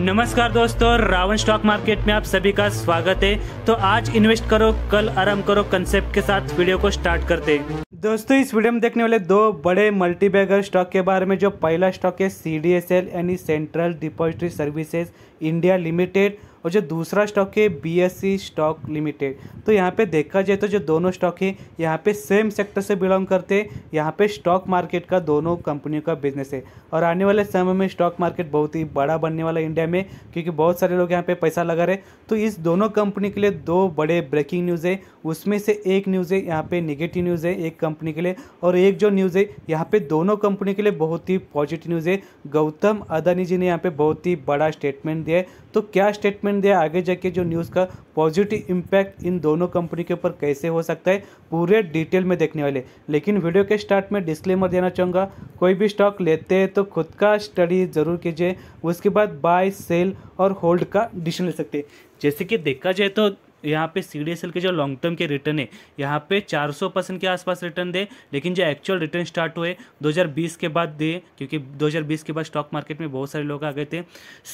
नमस्कार दोस्तों Ravan stock market में आप सभी का स्वागत है तो आज इन्वेस्ट करो कल आराम करो कंसेप्ट के साथ वीडियो को स्टार्ट करते दोस्तों इस वीडियो में देखने वाले दो बड़े मल्टी बैगर स्टॉक के बारे में जो पहला स्टॉक है सी डी एस एल यानी central depository services India limited और जो दूसरा स्टॉक है बीएससी स्टॉक लिमिटेड तो यहाँ पे देखा जाए तो जो दोनों स्टॉक है यहाँ पे सेम सेक्टर से बिलोंग करते हैं यहाँ पे स्टॉक मार्केट का दोनों कंपनियों का बिजनेस है और आने वाले समय में स्टॉक मार्केट बहुत ही बड़ा बनने वाला इंडिया में क्योंकि बहुत सारे लोग यहाँ पर पैसा लगा रहे तो इस दोनों कंपनी के लिए दो बड़े ब्रेकिंग न्यूज़ है उसमें से एक न्यूज़ है यहाँ पे निगेटिव न्यूज़ है एक कंपनी के लिए और एक जो न्यूज़ है यहाँ पे दोनों कंपनी के लिए बहुत ही पॉजिटिव न्यूज़ है गौतम अदानी जी ने यहाँ पे बहुत ही बड़ा स्टेटमेंट दिया है तो क्या स्टेटमेंट निस्संदेह आगे जाके जो न्यूज़ का पॉजिटिव इम्पैक्ट इन दोनों कंपनी के ऊपर कैसे हो सकता है पूरे डिटेल में देखने वाले लेकिन वीडियो के स्टार्ट में डिस्क्लेमर देना चाहूँगा कोई भी स्टॉक लेते हैं तो खुद का स्टडी ज़रूर कीजिए उसके बाद बाय सेल और होल्ड का डिसीजन ले सकते हैं जैसे कि देखा जाए तो यहाँ पे सी डी एस एल के जो लॉन्ग टर्म के रिटर्न है यहाँ पे 400 परसेंट के आसपास रिटर्न दे लेकिन जो एक्चुअल रिटर्न स्टार्ट हुए 2020 के बाद दे क्योंकि 2020 के बाद स्टॉक मार्केट में बहुत सारे लोग आ गए थे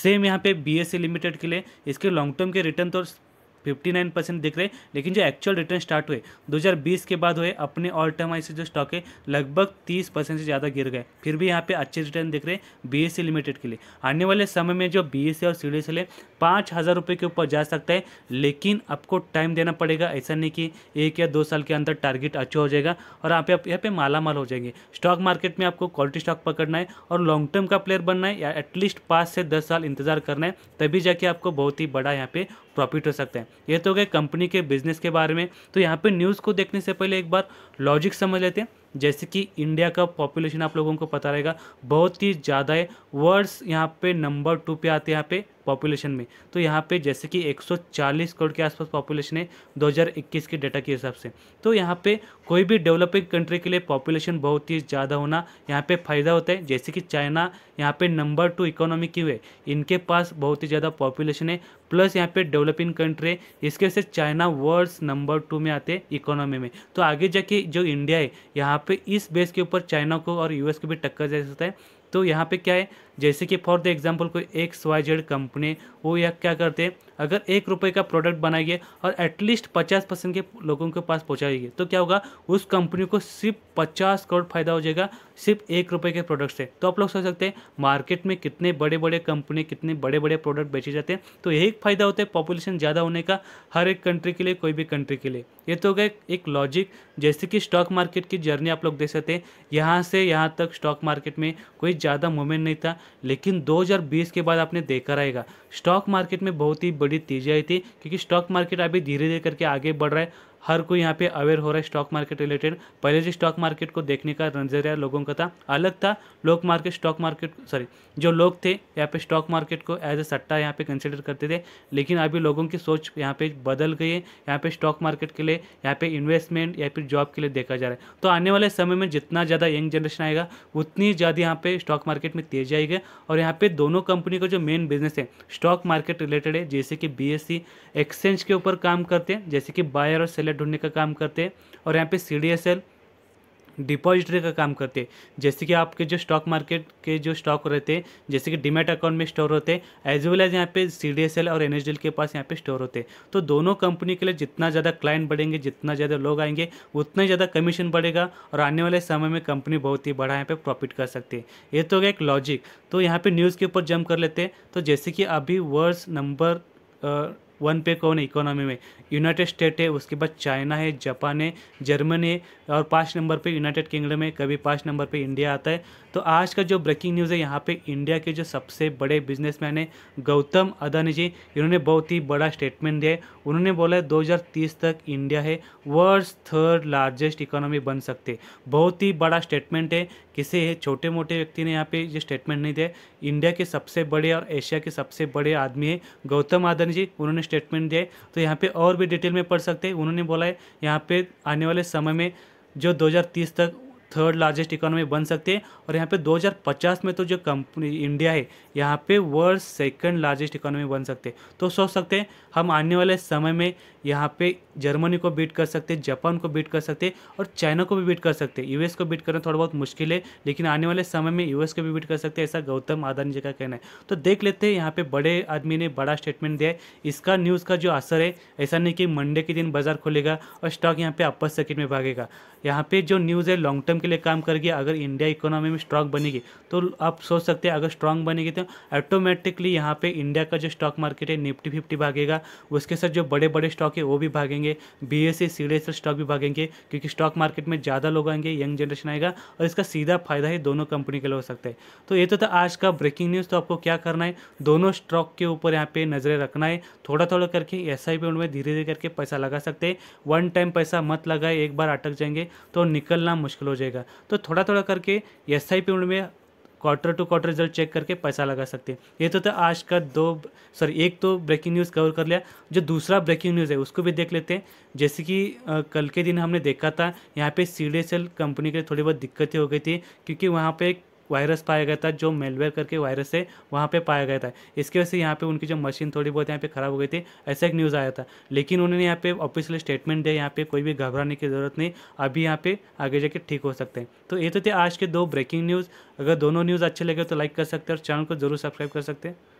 सेम यहाँ पे बी लिमिटेड e के लिए इसके लॉन्ग टर्म के रिटर्न तो 59 परसेंट दिख रहे लेकिन जो एक्चुअल रिटर्न स्टार्ट हुए 2020 के बाद हुए अपने ऑल टर्म आई से जो स्टॉक है लगभग 30 परसेंट से ज़्यादा गिर गए फिर भी यहाँ पे अच्छे रिटर्न दिख रहे बी लिमिटेड e के लिए आने वाले समय में जो बी e और सी है पाँच हज़ार रुपये के ऊपर जा सकता है लेकिन आपको टाइम देना पड़ेगा ऐसा नहीं कि एक या दो साल के अंदर टारगेट अच्छा हो जाएगा और आप यहाँ पे, माला माल हो जाएंगे स्टॉक मार्केट में आपको क्वालिटी स्टॉक पकड़ना है और लॉन्ग टर्म का प्लेयर बनना है या एटलीस्ट पाँच से दस साल इंतजार करना है तभी जाके आपको बहुत ही बड़ा यहाँ पे प्रॉफिट हो सकता है ये तो गए कंपनी के बिजनेस के बारे में तो यहाँ पर न्यूज़ को देखने से पहले एक बार लॉजिक समझ लेते हैं जैसे कि इंडिया का पॉपुलेशन आप लोगों को पता रहेगा बहुत ही ज़्यादा है वर्ड्स यहाँ पे नंबर टू पे आते हैं यहाँ पे पॉपुलेशन में तो यहाँ पे जैसे कि 140 करोड़ के आसपास पॉपुलेशन है 2021 के डेटा के हिसाब से तो यहाँ पे कोई भी डेवलपिंग कंट्री के लिए पॉपुलेशन बहुत ही ज़्यादा होना यहाँ पे फ़ायदा होता है जैसे कि चाइना यहाँ पे नंबर टू इकोनॉमी की हुए इनके पास बहुत ही ज़्यादा पॉपुलेशन है प्लस यहाँ पे डेवलपिंग कंट्री है इसके वजह से चाइना वर्ल्ड नंबर टू में आते हैं इकोनॉमी में तो आगे जाके जो इंडिया है यहाँ पे इस बेस के ऊपर चाइना को और यूएस को भी टक्कर जा सकता है तो यहाँ पे क्या है जैसे कि फॉर द एग्जाम्पल कोई एक्स वाई जेड कंपनी वो या क्या करते हैं अगर एक रुपये का प्रोडक्ट बनाइए और एटलीस्ट पचास परसेंट के लोगों के पास पहुँचाइए तो क्या होगा उस कंपनी को सिर्फ पचास करोड़ फायदा हो जाएगा सिर्फ एक रुपये के प्रोडक्ट से तो आप लोग सोच सकते हैं मार्केट में कितने बड़े बड़े कंपनी कितने बड़े बड़े प्रोडक्ट बेचे जाते हैं तो यही फायदा होता है पॉपुलेशन ज़्यादा होने का हर एक कंट्री के लिए कोई भी कंट्री के लिए ये तो हो गया एक लॉजिक जैसे कि स्टॉक मार्केट की जर्नी आप लोग देख सकते हैं यहाँ से यहाँ तक स्टॉक मार्केट में कोई ज़्यादा मूवमेंट नहीं था लेकिन 2020 के बाद आपने देखा रहेगा स्टॉक मार्केट में बहुत ही बड़ी तेजी आई थी क्योंकि स्टॉक मार्केट अभी धीरे धीरे करके आगे बढ़ रहा है हर कोई यहाँ पे अवेयर हो रहा है स्टॉक मार्केट रिलेटेड पहले जो स्टॉक मार्केट को देखने का नजरिया लोगों का था अलग था लोग मार्केट स्टॉक मार्केट सॉरी जो लोग थे यहाँ पे स्टॉक मार्केट को एज ए सट्टा यहाँ पे कंसिडर करते थे लेकिन अभी लोगों की सोच यहाँ पे बदल गई है यहाँ पे स्टॉक मार्केट के लिए यहाँ पे इन्वेस्टमेंट या फिर जॉब के लिए देखा जा रहा है तो आने वाले समय में जितना ज़्यादा यंग जनरेशन आएगा उतनी ज़्यादा यहाँ पे स्टॉक मार्केट में तेज आएगी और यहाँ पे दोनों कंपनी का जो मेन बिजनेस है स्टॉक मार्केट रिलेटेड है जैसे कि बी एक्सचेंज e, के ऊपर काम करते हैं जैसे कि बायर और सेलर ढूंढने का काम करते हैं और यहाँ पे C D S L depository का काम करते हैं जैसे कि आपके जो स्टॉक मार्केट के जो स्टॉक रहते हैं जैसे कि डिमेट अकाउंट में स्टोर होते हैं एज वेल एज यहाँ पे सी डी एस एल और एन एच डी एल के पास यहाँ पे स्टोर होते हैं तो दोनों कंपनी के लिए जितना ज़्यादा क्लाइंट बढ़ेंगे जितना ज़्यादा लोग आएंगे उतना ही ज़्यादा कमीशन बढ़ेगा और आने वाले समय में कंपनी बहुत ही बड़ा यहाँ पर प्रॉफिट कर सकती है ये तो गया एक लॉजिक तो यहाँ पर न्यूज़ के ऊपर जम कर लेते हैं तो जैसे कि अभी वर्ष नंबर वन पे कौन है इकोनॉमी में यूनाइटेड स्टेट है उसके बाद चाइना है जापान है जर्मनी है और पाँच नंबर पे यूनाइटेड किंगडम है कभी पाँच नंबर पे इंडिया आता है तो आज का जो ब्रेकिंग न्यूज़ है यहाँ पे इंडिया के जो सबसे बड़े बिजनेसमैन है गौतम अदानी जी इन्होंने बहुत ही बड़ा स्टेटमेंट दिया है उन्होंने बोला है दो तक इंडिया है वर्ल्ड थर्ड लार्जेस्ट इकोनॉमी बन सकते बहुत ही बड़ा स्टेटमेंट है किसी छोटे मोटे व्यक्ति ने यहाँ पे ये स्टेटमेंट नहीं दिया इंडिया के सबसे बड़े और एशिया के सबसे बड़े आदमी है गौतम आदानी जी उन्होंने स्टेटमेंट दिया तो यहाँ पे और भी डिटेल में पढ़ सकते हैं उन्होंने बोला है यहाँ पे आने वाले समय में जो 2030 तक थर्ड लार्जेस्ट इकोनॉमी बन सकते हैं और यहाँ पे 2050 में तो जो कंपनी इंडिया है यहाँ पे वर्ल्ड सेकंड लार्जेस्ट इकोनॉमी बन सकते हैं तो सोच सकते हैं हम आने वाले समय में यहाँ पे जर्मनी को बीट कर सकते जापान को बीट कर सकते और चाइना को भी बीट कर सकते यूएस को बीट करना थोड़ा बहुत मुश्किल है लेकिन आने वाले समय में यूएस को भी बीट कर सकते हैं ऐसा गौतम आदानी जी का कहना है तो देख लेते हैं यहाँ पे बड़े आदमी ने बड़ा स्टेटमेंट दिया है इसका न्यूज़ का जो असर है ऐसा नहीं कि मंडे के दिन बाजार खुलेगा और स्टॉक यहाँ पे अपर सर्किट में भागेगा यहाँ पे जो न्यूज़ है लॉन्ग टर्म के लिए काम करेगी अगर इंडिया इकोनॉमी में स्ट्रॉक बनेगी तो आप सोच सकते हैं अगर स्ट्रॉन्ग बनेगी तो ऑटोमेटिकली यहाँ पे इंडिया का जो स्टॉक मार्केट है निफ्टी फिफ्टी भागेगा उसके साथ जो बड़े बड़े स्टॉक स्टॉक है वो भी भागेंगे बी एस सी स्टॉक भी भागेंगे क्योंकि स्टॉक मार्केट में ज़्यादा लोग आएंगे यंग जनरेशन आएगा और इसका सीधा फायदा ही दोनों कंपनी के लिए हो सकता है तो ये तो था आज का ब्रेकिंग न्यूज़ तो आपको क्या करना है दोनों स्टॉक के ऊपर यहाँ पे नज़रें रखना है थोड़ा थोड़ा करके एस आई में धीरे धीरे करके पैसा लगा सकते हैं वन टाइम पैसा मत लगाए एक बार अटक जाएंगे तो निकलना मुश्किल हो जाएगा तो थोड़ा थोड़ा करके एस आई में quarter to quarter result check करके पैसा लगा सकते हैं ये तो था आज का दो सॉरी एक तो ब्रेकिंग न्यूज़ कवर कर लिया जो दूसरा ब्रेकिंग न्यूज़ है उसको भी देख लेते हैं जैसे कि आ, कल के दिन हमने देखा था यहाँ पे सी कंपनी के लिए थोड़ी बहुत दिक्कतें हो गई थी क्योंकि वहाँ पे वायरस पाया गया था जो मेलवेयर करके वायरस है वहाँ पे पाया गया था इसकी वजह से यहाँ पे उनकी जो मशीन थोड़ी बहुत यहाँ पे ख़राब हो गई थी ऐसा एक न्यूज़ आया था लेकिन उन्होंने यहाँ पे ऑफिशियल स्टेटमेंट दिया यहाँ पे कोई भी घबराने की ज़रूरत नहीं अभी यहाँ पे आगे जाके ठीक हो सकते हैं तो ये तो थे आज के दो ब्रेकिंग न्यूज़ अगर दोनों न्यूज़ अच्छे लगे तो लाइक कर सकते हैं और चैनल को जरूर सब्सक्राइब कर सकते हैं